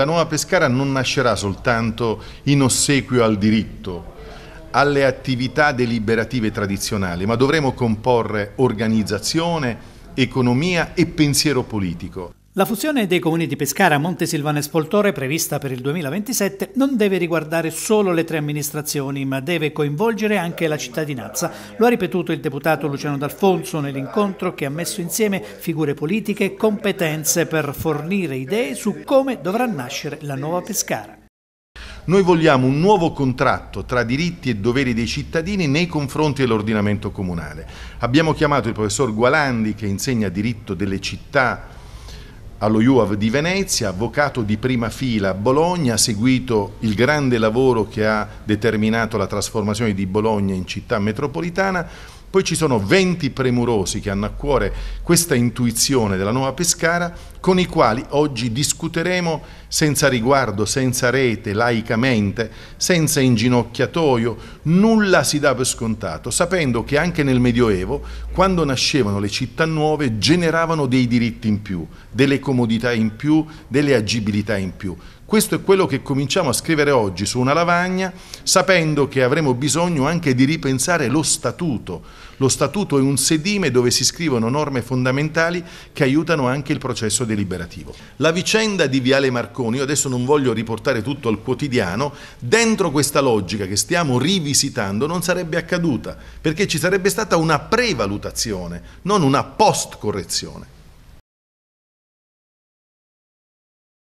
La nuova Pescara non nascerà soltanto in ossequio al diritto, alle attività deliberative tradizionali, ma dovremo comporre organizzazione, economia e pensiero politico. La fusione dei comuni di Pescara, Montesilvano e Spoltore, prevista per il 2027, non deve riguardare solo le tre amministrazioni, ma deve coinvolgere anche la cittadinanza. Lo ha ripetuto il deputato Luciano D'Alfonso nell'incontro che ha messo insieme figure politiche e competenze per fornire idee su come dovrà nascere la nuova Pescara. Noi vogliamo un nuovo contratto tra diritti e doveri dei cittadini nei confronti dell'ordinamento comunale. Abbiamo chiamato il professor Gualandi che insegna diritto delle città allo UAV di Venezia, avvocato di prima fila a Bologna, ha seguito il grande lavoro che ha determinato la trasformazione di Bologna in città metropolitana, poi ci sono 20 premurosi che hanno a cuore questa intuizione della nuova Pescara, con i quali oggi discuteremo senza riguardo, senza rete, laicamente, senza inginocchiatoio, nulla si dà per scontato, sapendo che anche nel Medioevo, quando nascevano le città nuove, generavano dei diritti in più, delle comodità in più, delle agibilità in più. Questo è quello che cominciamo a scrivere oggi su una lavagna, sapendo che avremo bisogno anche di ripensare lo statuto. Lo statuto è un sedime dove si scrivono norme fondamentali che aiutano anche il processo di deliberativo. La vicenda di Viale Marconi, io adesso non voglio riportare tutto al quotidiano, dentro questa logica che stiamo rivisitando non sarebbe accaduta, perché ci sarebbe stata una prevalutazione, non una post-correzione.